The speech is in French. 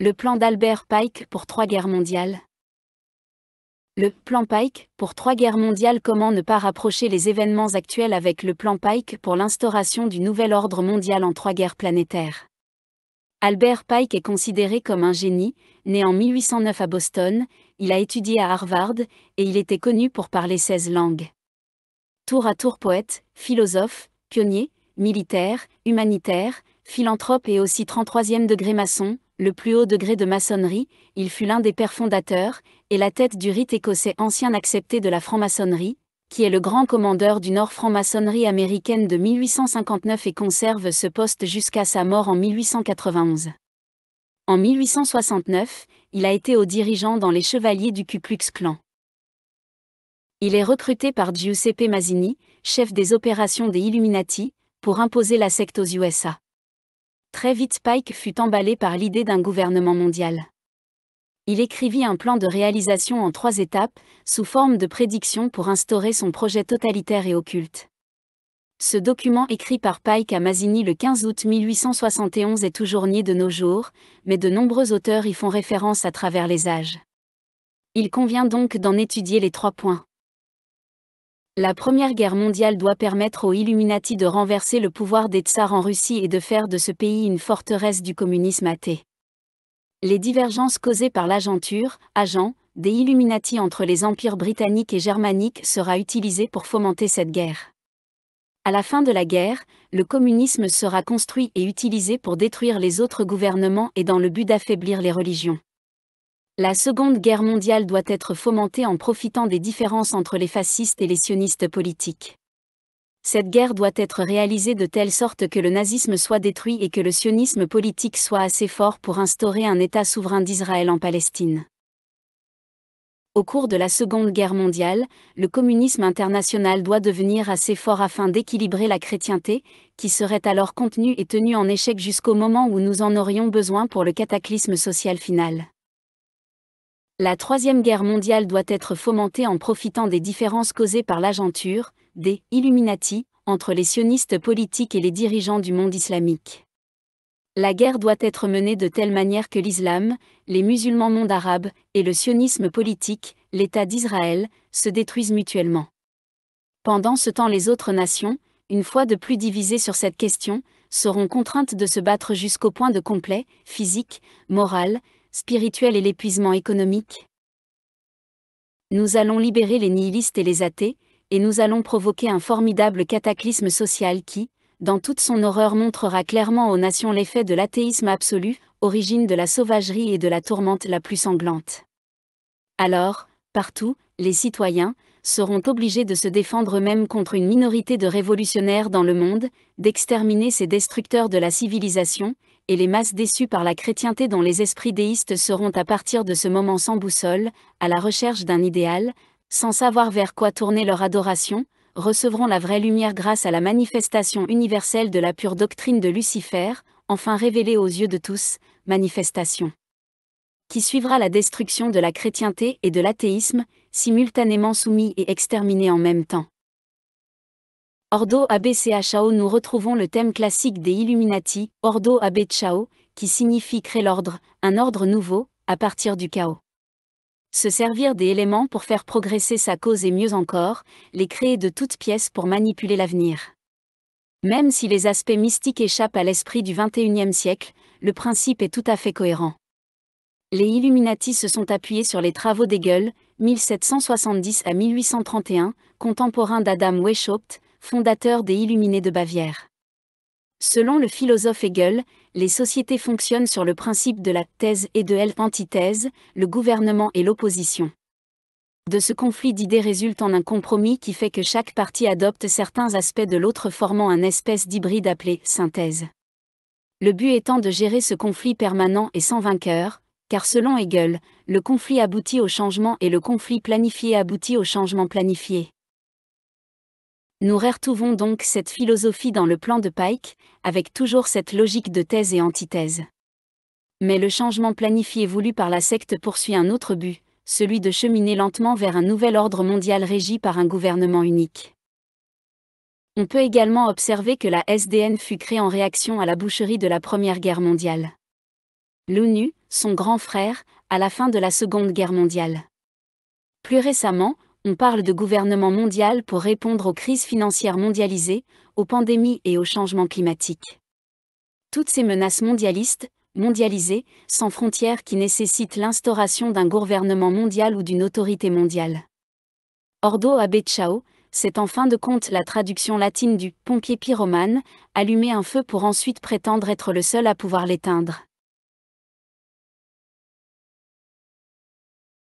Le plan d'Albert Pike pour trois guerres mondiales. Le plan Pike pour trois guerres mondiales Comment ne pas rapprocher les événements actuels avec le plan Pike pour l'instauration du nouvel ordre mondial en trois guerres planétaires Albert Pike est considéré comme un génie, né en 1809 à Boston, il a étudié à Harvard, et il était connu pour parler 16 langues. Tour à tour poète, philosophe, pionnier, militaire, humanitaire, philanthrope et aussi 33e degré maçon, le plus haut degré de maçonnerie, il fut l'un des pères fondateurs, et la tête du rite écossais ancien accepté de la franc-maçonnerie, qui est le grand commandeur du Nord franc-maçonnerie américaine de 1859 et conserve ce poste jusqu'à sa mort en 1891. En 1869, il a été au dirigeant dans les Chevaliers du Ku Klux Klan. Il est recruté par Giuseppe Mazzini, chef des opérations des Illuminati, pour imposer la secte aux USA. Très vite Pike fut emballé par l'idée d'un gouvernement mondial. Il écrivit un plan de réalisation en trois étapes, sous forme de prédictions pour instaurer son projet totalitaire et occulte. Ce document écrit par Pike à Mazzini le 15 août 1871 est toujours nié de nos jours, mais de nombreux auteurs y font référence à travers les âges. Il convient donc d'en étudier les trois points. La Première Guerre mondiale doit permettre aux Illuminati de renverser le pouvoir des tsars en Russie et de faire de ce pays une forteresse du communisme athée. Les divergences causées par l'agenture, agent, des Illuminati entre les empires britanniques et germaniques sera utilisée pour fomenter cette guerre. À la fin de la guerre, le communisme sera construit et utilisé pour détruire les autres gouvernements et dans le but d'affaiblir les religions. La Seconde Guerre mondiale doit être fomentée en profitant des différences entre les fascistes et les sionistes politiques. Cette guerre doit être réalisée de telle sorte que le nazisme soit détruit et que le sionisme politique soit assez fort pour instaurer un État souverain d'Israël en Palestine. Au cours de la Seconde Guerre mondiale, le communisme international doit devenir assez fort afin d'équilibrer la chrétienté, qui serait alors contenue et tenue en échec jusqu'au moment où nous en aurions besoin pour le cataclysme social final. La Troisième Guerre mondiale doit être fomentée en profitant des différences causées par l'agenture, des Illuminati, entre les sionistes politiques et les dirigeants du monde islamique. La guerre doit être menée de telle manière que l'islam, les musulmans monde arabe, et le sionisme politique, l'État d'Israël, se détruisent mutuellement. Pendant ce temps les autres nations, une fois de plus divisées sur cette question, seront contraintes de se battre jusqu'au point de complet, physique, moral, spirituel et l'épuisement économique Nous allons libérer les nihilistes et les athées, et nous allons provoquer un formidable cataclysme social qui, dans toute son horreur montrera clairement aux nations l'effet de l'athéisme absolu, origine de la sauvagerie et de la tourmente la plus sanglante. Alors, partout, les citoyens seront obligés de se défendre eux-mêmes contre une minorité de révolutionnaires dans le monde, d'exterminer ces destructeurs de la civilisation, et les masses déçues par la chrétienté dont les esprits déistes seront à partir de ce moment sans boussole, à la recherche d'un idéal, sans savoir vers quoi tourner leur adoration, recevront la vraie lumière grâce à la manifestation universelle de la pure doctrine de Lucifer, enfin révélée aux yeux de tous, manifestation qui suivra la destruction de la chrétienté et de l'athéisme, simultanément soumis et exterminés en même temps. Ordo ABC Chao nous retrouvons le thème classique des Illuminati, Ordo AB Chao, qui signifie créer l'ordre, un ordre nouveau, à partir du chaos. Se servir des éléments pour faire progresser sa cause et mieux encore, les créer de toutes pièces pour manipuler l'avenir. Même si les aspects mystiques échappent à l'esprit du XXIe siècle, le principe est tout à fait cohérent. Les Illuminati se sont appuyés sur les travaux d'Hegel, 1770 à 1831, contemporain d'Adam Weishaupt, fondateur des Illuminés de Bavière. Selon le philosophe Hegel, les sociétés fonctionnent sur le principe de la thèse et de l'antithèse, le gouvernement et l'opposition. De ce conflit d'idées résulte en un compromis qui fait que chaque partie adopte certains aspects de l'autre formant un espèce d'hybride appelé synthèse. Le but étant de gérer ce conflit permanent et sans vainqueur, car selon Hegel, le conflit aboutit au changement et le conflit planifié aboutit au changement planifié. Nous retrouvons donc cette philosophie dans le plan de Pike, avec toujours cette logique de thèse et antithèse. Mais le changement planifié voulu par la secte poursuit un autre but, celui de cheminer lentement vers un nouvel ordre mondial régi par un gouvernement unique. On peut également observer que la SDN fut créée en réaction à la boucherie de la Première Guerre mondiale. L'ONU, son grand frère, à la fin de la Seconde Guerre mondiale. Plus récemment, on parle de gouvernement mondial pour répondre aux crises financières mondialisées, aux pandémies et aux changements climatiques. Toutes ces menaces mondialistes, mondialisées, sans frontières qui nécessitent l'instauration d'un gouvernement mondial ou d'une autorité mondiale. Ordo Abe Chao, c'est en fin de compte la traduction latine du pompier pyromane, allumer un feu pour ensuite prétendre être le seul à pouvoir l'éteindre.